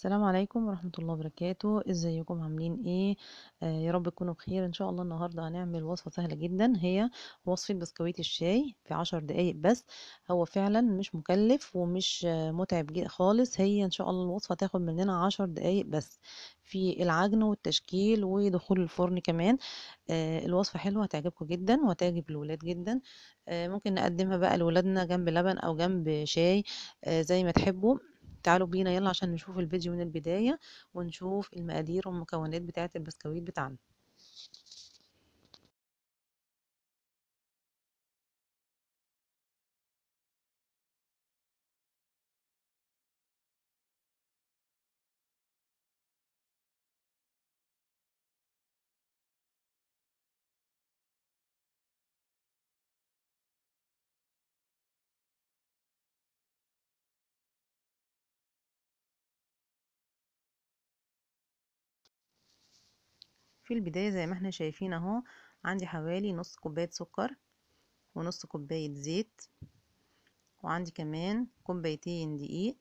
السلام عليكم ورحمة الله وبركاته ازيكم عاملين ايه آه يا رب تكونوا بخير ان شاء الله النهاردة هنعمل وصفة سهلة جدا هي وصفة بسكويت الشاي في عشر دقايق بس هو فعلا مش مكلف ومش آه، متعب خالص هي ان شاء الله الوصفة تاخد مننا عشر دقايق بس في العجن والتشكيل ودخول الفرن كمان آه الوصفة حلوة هتعجبكم جدا وتعجب الولاد جدا آه ممكن نقدمها بقى لولادنا جنب لبن او جنب شاي آه زي ما تحبوا تعالوا بينا يلا عشان نشوف الفيديو من البداية ونشوف المقادير والمكونات بتاعة البسكويت بتاعنا في البداية زي ما احنا شايفين اهو عندي حوالي نص كوباية سكر ونص كوباية زيت وعندي كمان كوبايتين دقيق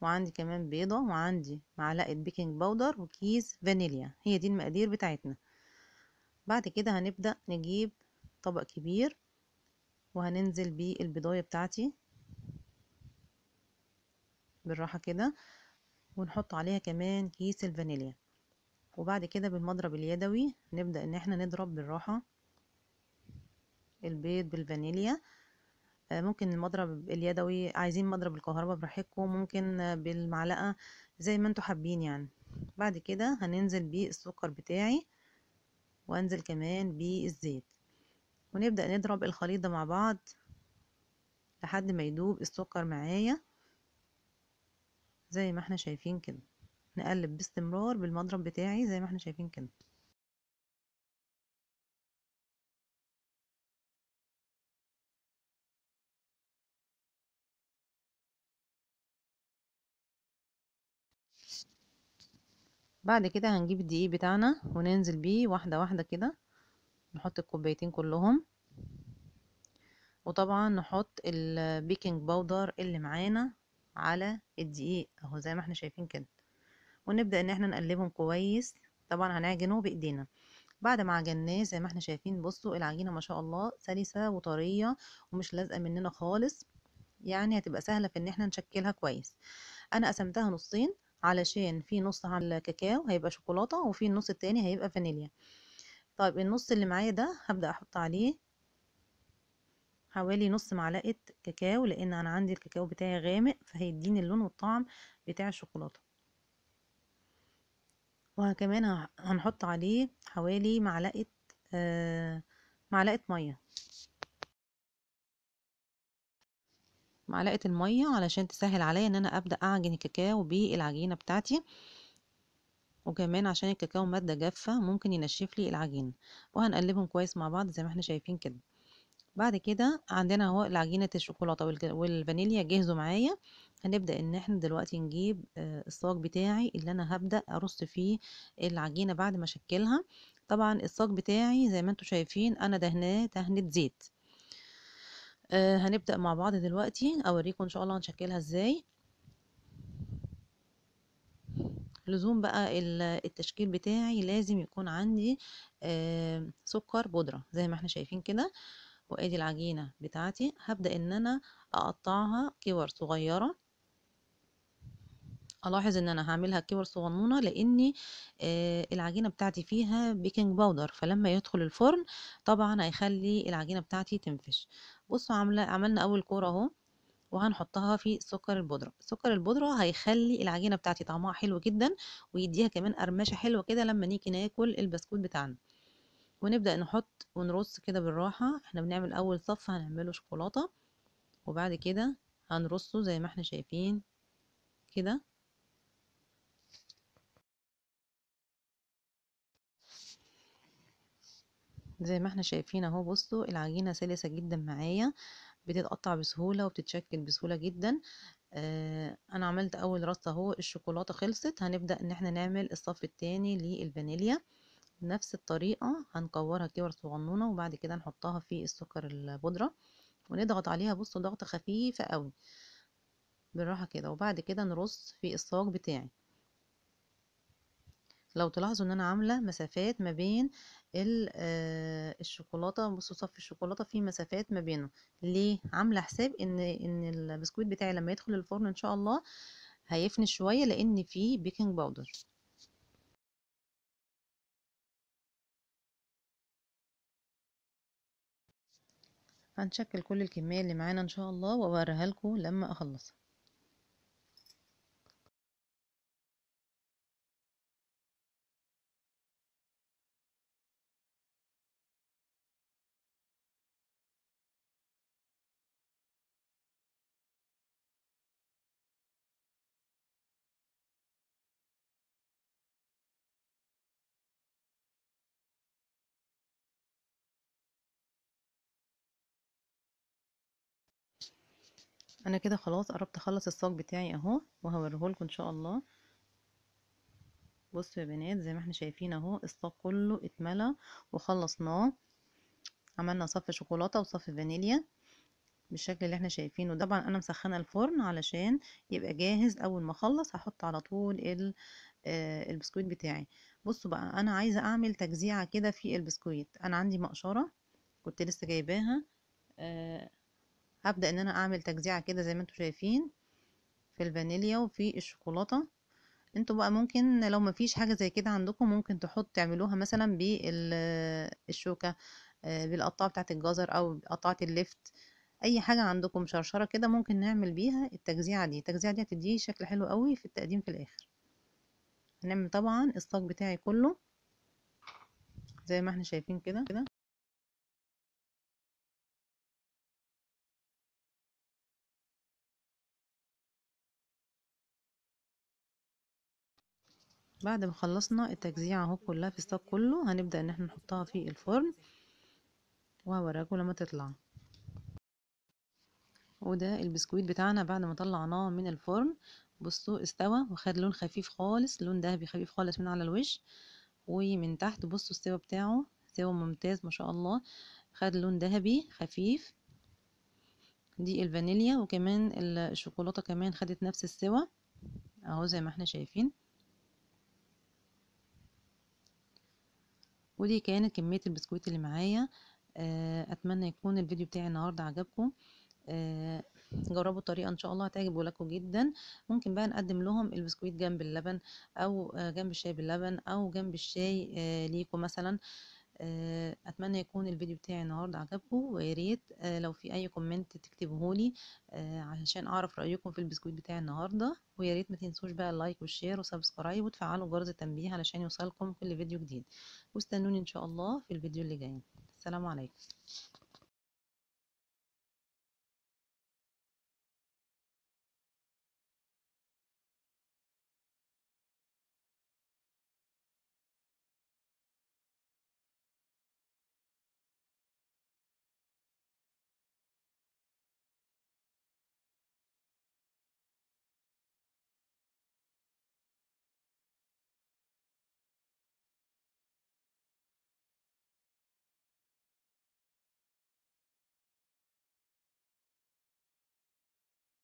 وعندي كمان بيضة وعندي معلقة بيكنج باودر وكيس فانيليا هي دي المقادير بتاعتنا بعد كده هنبدأ نجيب طبق كبير وهننزل بيه البيضاية بتاعتي بالراحة كده ونحط عليها كمان كيس الفانيليا وبعد كده بالمضرب اليدوي نبدأ ان احنا نضرب بالراحة البيض بالفانيليا آه، ممكن المضرب اليدوي عايزين مضرب الكهرباء براحتكم ممكن آه، بالمعلقة زي ما انتوا حابين يعني بعد كده هننزل بالسكر بتاعي وانزل كمان بالزيت ونبدأ نضرب الخليط ده مع بعض لحد ما يدوب السكر معايا زي ما احنا شايفين كده نقلب باستمرار بالمضرب بتاعي زي ما احنا شايفين كده بعد كده هنجيب الدقيق بتاعنا وننزل بيه واحدة واحدة كده نحط الكوبايتين كلهم وطبعا نحط البيكنج باودر اللي معانا على الدقيق اهو زي ما احنا شايفين كده ونبدأ ان احنا نقلبهم كويس طبعا هنعجنه بايدينا بعد ما عجناه زي ما احنا شايفين بصوا العجينه ما شاء الله سلسه وطريه ومش لازقه مننا خالص يعني هتبقى سهله في ان احنا نشكلها كويس انا قسمتها نصين علشان في نص على الكاكاو هيبقى شوكولاته وفي النص التاني هيبقى فانيليا طيب النص اللي معايا ده هبدا احط عليه حوالي نص معلقه كاكاو لان انا عندي الكاكاو بتاعي غامق فهيديني اللون والطعم بتاع الشوكولاته وكمان هنحط عليه حوالي معلقة آه، معلقة مية معلقة المية علشان تسهل عليا ان انا ابدأ اعجن الكاكاو بالعجينة بتاعتي وكمان عشان الكاكاو مادة جافة ممكن ينشف لي العجين وهنقلبهم كويس مع بعض زي ما احنا شايفين كده بعد كده عندنا اهو العجينة الشوكولاتة والفانيليا جهزوا معايا هنبدأ ان احنا دلوقتي نجيب آه، الصاج بتاعي اللي انا هبدأ ارص فيه العجينة بعد ما اشكلها طبعا الصاج بتاعي زي ما انتم شايفين انا دهناه دهنة زيت آه، هنبدأ مع بعض دلوقتي اوريكم ان شاء الله هنشكلها ازاي لزوم بقى التشكيل بتاعي لازم يكون عندي آه، سكر بودرة زي ما احنا شايفين كده وادي العجينة بتاعتي هبدأ ان انا اقطعها كور صغيرة الاحظ ان انا هعملها كور صغنونه لاني آه العجينه بتاعتي فيها بيكنج باودر فلما يدخل الفرن طبعا هيخلي العجينه بتاعتي تنفش بصوا عمل... عملنا اول كوره اهو وهنحطها في سكر البودره سكر البودره هيخلي العجينه بتاعتي طعمها حلو جدا ويديها كمان قرمشه حلوه كده لما نيجي ناكل البسكوت بتاعنا ونبدا نحط ونرص كده بالراحه احنا بنعمل اول صف هنعمله شوكولاته وبعد كده هنرصه زي ما احنا شايفين كده زي ما احنا شايفين اهو بصوا العجينة سلسة جدا معايا بتتقطع بسهولة وبتتشكل بسهولة جدا آه انا عملت اول رصة اهو الشوكولاتة خلصت هنبدأ ان احنا نعمل الصف التاني للفانيليا نفس الطريقة هنكورها كور صغنونة وبعد كده نحطها في السكر البودرة ونضغط عليها بصوا ضغطة خفيفة قوي بالراحة كده وبعد كده نرص في الصاج بتاعي لو تلاحظوا ان انا عامله مسافات ما بين الشوكولاته بصوا صف الشوكولاته في مسافات ما بينه ليه عامله حساب ان ان البسكويت بتاعي لما يدخل الفرن ان شاء الله هيفني شويه لان فيه بيكنج باودر هنشكل كل الكميه اللي معانا ان شاء الله واوريها لكم لما اخلصها انا كده خلاص قربت اخلص الصاج بتاعي اهو وهوريهولكوا ان شاء الله بصوا يا بنات زي ما احنا شايفين اهو الصاج كله اتملى وخلصناه عملنا صف شوكولاته وصف فانيليا بالشكل اللي احنا شايفينه طبعا انا مسخنه الفرن علشان يبقى جاهز اول ما اخلص هحط على طول آه، البسكويت بتاعي بصوا بقى انا عايزه اعمل تجزيعه كده في البسكويت انا عندي مقشره كنت لسه جايباها آه هبدأ ان انا اعمل تجزيعة كده زي ما انتم شايفين في الفانيليا وفي الشوكولاتة انتم بقى ممكن لو مفيش حاجة زي كده عندكم ممكن تحط تعملوها مثلا بالشوكة آه، بالقطعة بتاعة الجزر او قطعة اللفت اي حاجة عندكم شرشرة كده ممكن نعمل بيها التجزيعة دي التجزيعة دي هتديه شكل حلو قوي في التقديم في الاخر هنعمل طبعا الصاج بتاعي كله زي ما احنا شايفين كده كده بعد ما خلصنا التجزيع اهو كلها في الصاج كله هنبدأ ان احنا نحطها في الفرن وهوريكم لما تطلع وده البسكويت بتاعنا بعد ما طلعناه من الفرن بصوا استوى وخد لون خفيف خالص لون دهبي خفيف خالص من على الوش ومن تحت بصوا السوا بتاعه سوا ممتاز ما شاء الله خد لون دهبي خفيف دي الفانيليا وكمان الشوكولاته كمان خدت نفس السوا اهو زي ما احنا شايفين ودي كانت كمية البسكويت اللي معايا آه، اتمنى يكون الفيديو بتاعي النهاردة عجبكم آه، جربوا الطريقة ان شاء الله هتعجبوا لكم جدا ممكن بقى نقدم لهم البسكويت جنب اللبن او آه، جنب الشاي باللبن او جنب الشاي ليكم مثلا آه، اتمنى يكون الفيديو بتاعي النهارده عجبكم ويا ريت آه، لو في اي كومنت تكتبوه لي آه، عشان اعرف رايكم في البسكويت بتاعي النهارده ويا ريت ما تنسوش بقى اللايك والشير وسبسكرايب وتفعلوا جرس التنبيه علشان يوصلكم كل فيديو جديد واستنوني ان شاء الله في الفيديو اللي جاي السلام عليكم